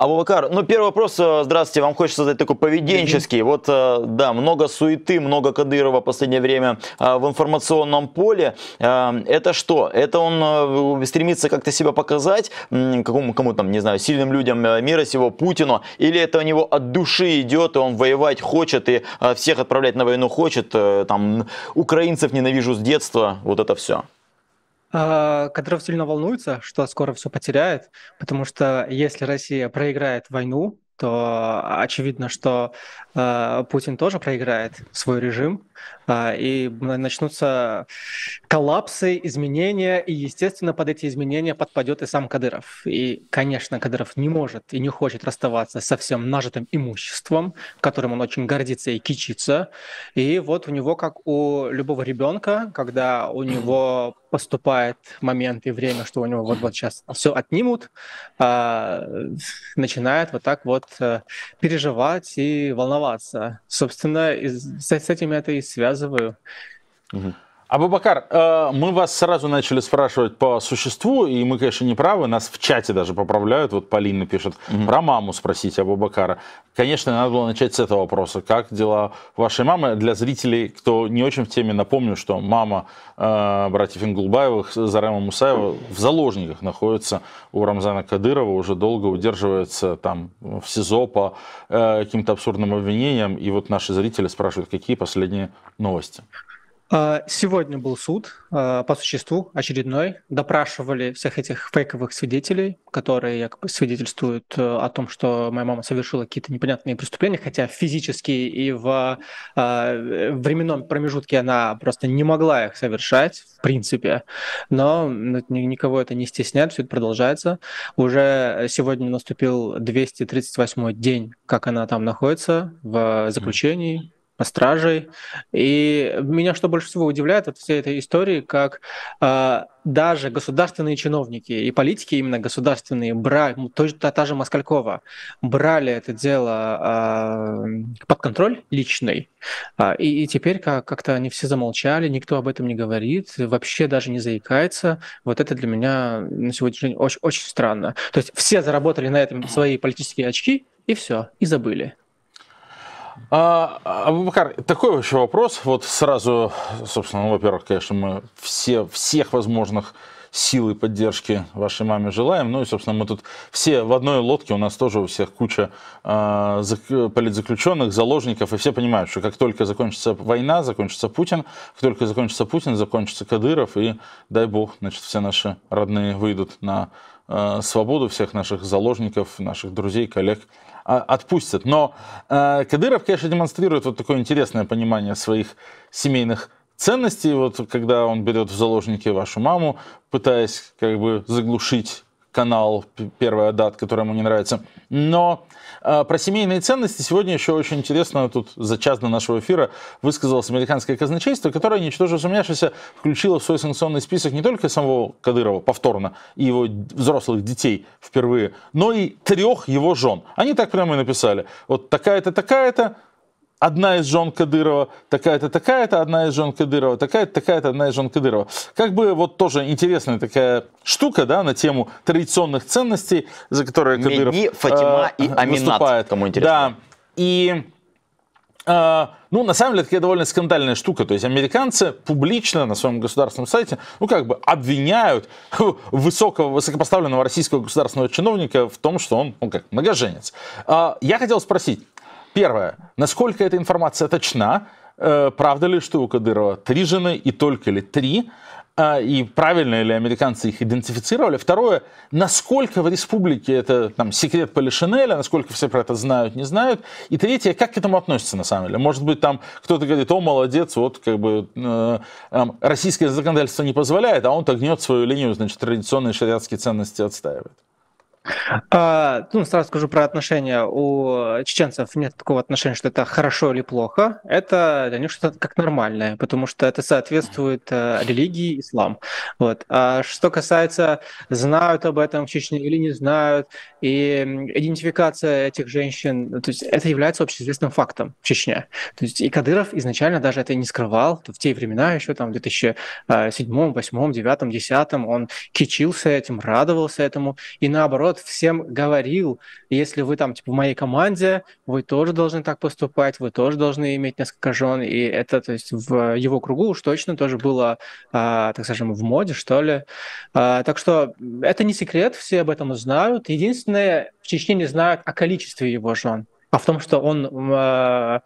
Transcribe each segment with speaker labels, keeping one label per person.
Speaker 1: Абубакар, ну первый вопрос, э, здравствуйте, вам хочется задать такой поведенческий. Вот, э, да, много суеты, много Кадырова в последнее время э, в информационном поле. Это что? Это он стремится как-то себя показать какому кому там, не знаю, сильным людям мира сего, Путину? Или это у него от души идет, и он воевать хочет, и всех отправлять на войну хочет, там, украинцев ненавижу с детства, вот это все?
Speaker 2: А, Кадров сильно волнуется, что скоро все потеряет, потому что если Россия проиграет войну, то а, очевидно, что э, Путин тоже проиграет свой режим, а, и начнутся коллапсы, изменения, и, естественно, под эти изменения подпадет и сам Кадыров. И, конечно, Кадыров не может и не хочет расставаться со всем нажитым имуществом, которым он очень гордится и кичится. И вот у него, как у любого ребенка, когда у него поступает момент и время, что у него вот, вот сейчас все отнимут, а, начинает вот так вот э, переживать и волноваться. Собственно, с этим это и связано casa vou eu.
Speaker 3: Uhum. Абубакар, э, мы вас сразу начали спрашивать по существу, и мы, конечно, не правы, нас в чате даже поправляют, вот Полина пишет, угу. про маму спросить Абубакара. Конечно, надо было начать с этого вопроса. Как дела вашей мамы? Для зрителей, кто не очень в теме, напомню, что мама э, братьев Ингулбаевых, Зарема Мусаева, в заложниках находится у Рамзана Кадырова, уже долго удерживается там в СИЗО по э, каким-то абсурдным обвинениям, и вот наши зрители спрашивают, какие последние новости?
Speaker 2: А, сегодня был суд а, по существу очередной. Допрашивали всех этих фейковых свидетелей, которые якобы свидетельствуют э, о том, что моя мама совершила какие-то непонятные преступления, хотя физически и в а, э, временном промежутке она просто не могла их совершать, в принципе. Но никого это не стесняет, все это продолжается. Уже сегодня наступил 238 день, как она там находится в э, заключении стражей. И меня что больше всего удивляет от всей этой истории, как э, даже государственные чиновники и политики именно государственные брали, ну, то, та, та же Москалькова, брали это дело э, под контроль личный. Э, и, и теперь как- как-то они все замолчали, никто об этом не говорит, вообще даже не заикается. Вот это для меня на сегодняшний день очень, очень странно. То есть все заработали на этом свои политические очки, и все, и забыли.
Speaker 3: А, Абубакар, такой вообще вопрос. Вот сразу, собственно, ну, во-первых, конечно, мы все, всех возможных сил и поддержки вашей маме желаем. Ну и, собственно, мы тут все в одной лодке, у нас тоже у всех куча э, политзаключенных, заложников, и все понимают, что как только закончится война, закончится Путин, как только закончится Путин, закончится Кадыров, и дай бог, значит, все наши родные выйдут на э, свободу, всех наших заложников, наших друзей, коллег а, отпустят. Но э, Кадыров, конечно, демонстрирует вот такое интересное понимание своих семейных ценностей, вот когда он берет в заложники вашу маму, пытаясь как бы заглушить канал, первая дат, которая ему не нравится. Но э, про семейные ценности сегодня еще очень интересно, тут за час до нашего эфира высказалось американское казначейство, которое, ничтоже сумняшися, включило в свой санкционный список не только самого Кадырова повторно и его взрослых детей впервые, но и трех его жен. Они так прямо и написали. Вот такая-то, такая-то, одна из жен Кадырова, такая-то, такая-то, одна из жен Кадырова, такая-то, такая-то, одна из жен Кадырова. Как бы вот тоже интересная такая штука, да, на тему традиционных ценностей, за которые Кадыров Меди, Фатима э, и Аминат, выступает. кому интересно. Да, и... Э, ну, на самом деле, такая довольно скандальная штука. То есть американцы публично на своем государственном сайте, ну, как бы обвиняют высокого, высокопоставленного российского государственного чиновника в том, что он, ну, как, многоженец. А, я хотел спросить, Первое. Насколько эта информация точна? Э, правда ли, что у Кадырова три жены и только ли три? Э, и правильно ли американцы их идентифицировали? Второе. Насколько в республике это там, секрет Полишинеля, насколько все про это знают, не знают? И третье. Как к этому относятся на самом деле? Может быть, там кто-то говорит, о, молодец, вот как бы э, российское законодательство не позволяет, а он-то гнет свою линию, значит, традиционные шариатские ценности отстаивает.
Speaker 2: А, ну, сразу скажу про отношения. У чеченцев нет такого отношения, что это хорошо или плохо. Это для них что-то как нормальное, потому что это соответствует э, религии ислам. Вот. А что касается, знают об этом в Чечне или не знают, и идентификация этих женщин, то есть это является общеизвестным фактом в Чечне. То есть и Кадыров изначально даже это не скрывал. В те времена еще там в 2007, 2008, 2009, 2010 он кичился этим, радовался этому. И наоборот, всем говорил, если вы там, типа, в моей команде, вы тоже должны так поступать, вы тоже должны иметь несколько жен, и это, то есть, в его кругу уж точно тоже было, а, так скажем, в моде, что ли. А, так что это не секрет, все об этом знают. Единственное, в Чечне не знают о количестве его жен, а в том, что он... А,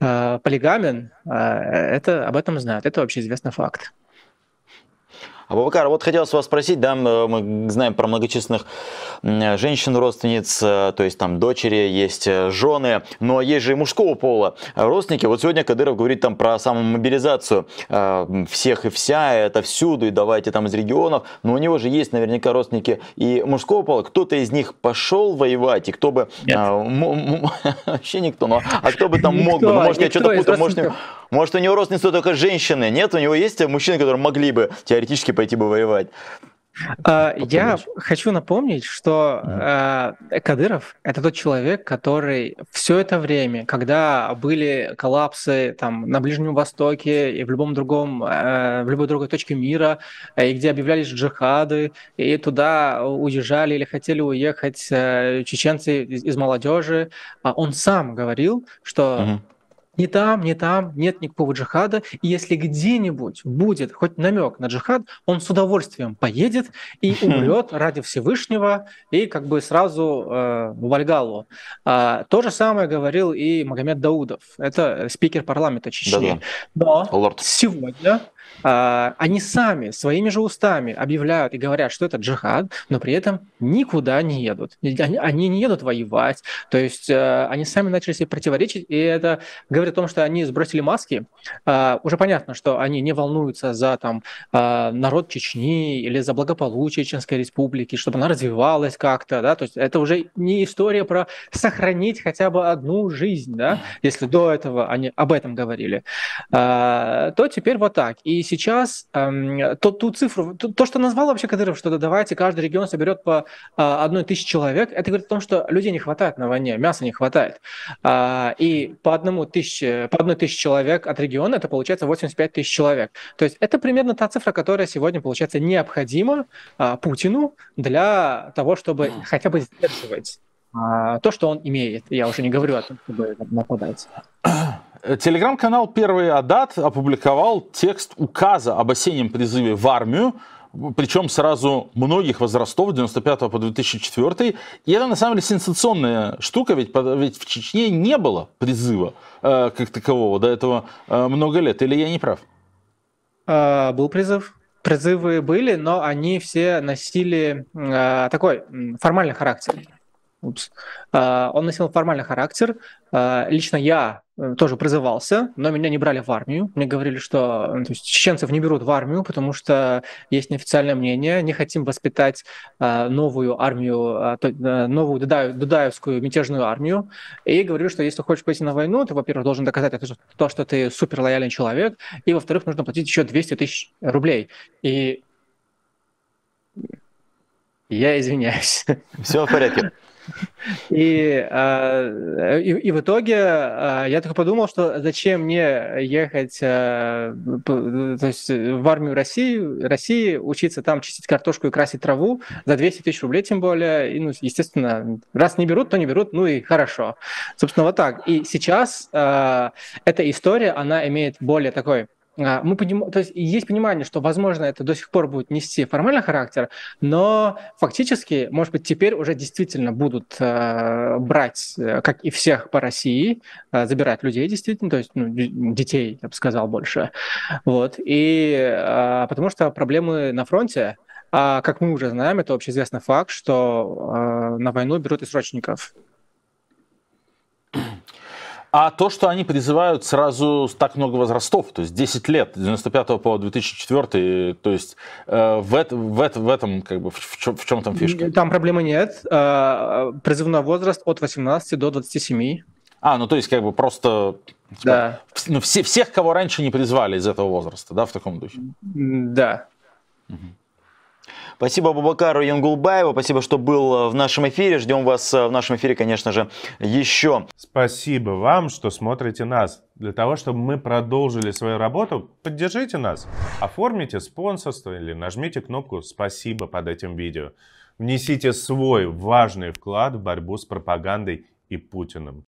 Speaker 2: а, полигамен, а, это об этом знают. Это вообще известный факт.
Speaker 1: Абубакар, вот хотелось вас спросить, да, мы знаем про многочисленных Э, женщин-родственниц, э, то есть там дочери, есть э, жены, но есть же и мужского пола родственники. Вот сегодня Кадыров говорит там про самомобилизацию всех и вся, это всюду, и давайте там из регионов, но у него же есть наверняка родственники и мужского пола. Кто-то из них пошел воевать, и кто бы... Вообще никто, но... А кто бы там мог бы? Ну, может, я что-то путаю, может... Может, у него родственницы только женщины, нет? У него есть мужчины, которые могли бы теоретически пойти бы воевать?
Speaker 2: А, я хочу напомнить, что mm Кадыров – это тот человек, который все это время, когда были коллапсы там, на Ближнем Востоке и в любом другом, а, в любой другой точке мира, и где объявлялись джихады, и туда уезжали или хотели уехать чеченцы из молодежи, он сам говорил, что mm не там, не там, нет никакого джихада. И если где-нибудь будет хоть намек на джихад, он с удовольствием поедет и умрет ради Всевышнего и как бы сразу э, в Вальгалу. А, то же самое говорил и Магомед Даудов. Это спикер парламента Чечни. Да-да. Но Лорд. сегодня а, они сами, своими же устами объявляют и говорят, что это джихад, но при этом никуда не едут. Они не едут воевать. То есть э, они сами начали себе противоречить, и это говорит о том, что они сбросили маски. А, уже понятно, что они не волнуются за там, а, народ Чечни или за благополучие Чеченской республики, чтобы она развивалась как-то. Да? То есть это уже не история про сохранить хотя бы одну жизнь. Да? Если до этого они об этом говорили, то теперь вот так. И сейчас э, то, ту цифру, то, то, что назвал вообще Кадыров, что давайте каждый регион соберет по а, одной тысячи человек, это говорит о том, что людей не хватает на войне, мяса не хватает. Э, и по, одному тысяче, по одной тысяче человек от региона это получается 85 тысяч человек. То есть это примерно та цифра, которая сегодня, получается, необходима э, Путину для того, чтобы хотя бы сдерживать то, что он имеет. Я уже не говорю о том, чтобы нападать.
Speaker 3: Э, телеграм-канал «Первый Адат» опубликовал текст указа об осеннем призыве в армию, причем сразу многих возрастов, 95 по 2004. И это на самом деле сенсационная штука, ведь, ведь в Чечне не было призыва э, как такового до этого э, много лет. Или я не прав?
Speaker 2: А, был призыв. Призывы были, но они все носили э, такой формальный характер. Упс. А, он носил формальный характер. А, лично я э, тоже призывался, но меня не брали в армию. Мне говорили, что ну, то есть, чеченцев не берут в армию, потому что есть неофициальное мнение, не хотим воспитать а, новую армию, э, новую дудаевскую мятежную армию. И говорю, что если хочешь пойти на войну, ты, во-первых, должен доказать то, что ты супер лояльный человек, и, во-вторых, нужно платить еще 200 тысяч рублей. И я извиняюсь. Все в порядке. И, а, и, и в итоге а, я только подумал, что зачем мне ехать а, то есть в армию России, России, учиться там чистить картошку и красить траву за 200 тысяч рублей тем более. И, ну, естественно, раз не берут, то не берут, ну и хорошо. Собственно, вот так. И сейчас эта история, она имеет более такой а, мы поним... то есть есть понимание, что, возможно, это до сих пор будет нести формальный характер, но фактически, может быть, теперь уже действительно будут э, брать, э, как и всех по России, э, забирать людей действительно, то есть ну, детей, я бы сказал, больше. Вот. И э, потому что проблемы на фронте, а как мы уже знаем, это общеизвестный факт, что э, на войну берут и срочников.
Speaker 3: А то, что они призывают сразу так много возрастов, то есть 10 лет, 95 по 2004, то есть э, в, это, в, это, в этом, как бы, в, чем, в чем там фишка?
Speaker 2: Там проблемы нет. Э, призывной возраст
Speaker 3: от 18 до 27. А, ну то есть как бы просто типа, да. ну, все, всех, кого раньше не призвали из этого возраста, да, в таком духе?
Speaker 1: Да. Угу. Спасибо Бабакару Янгулбаеву, спасибо, что был э, в нашем эфире. Ждем вас э, в нашем эфире,
Speaker 3: конечно же, еще. Спасибо вам, что смотрите нас. Для того, чтобы мы продолжили свою работу, поддержите нас. Оформите спонсорство или нажмите кнопку «Спасибо» под этим видео. Внесите свой важный вклад в борьбу с пропагандой и Путиным.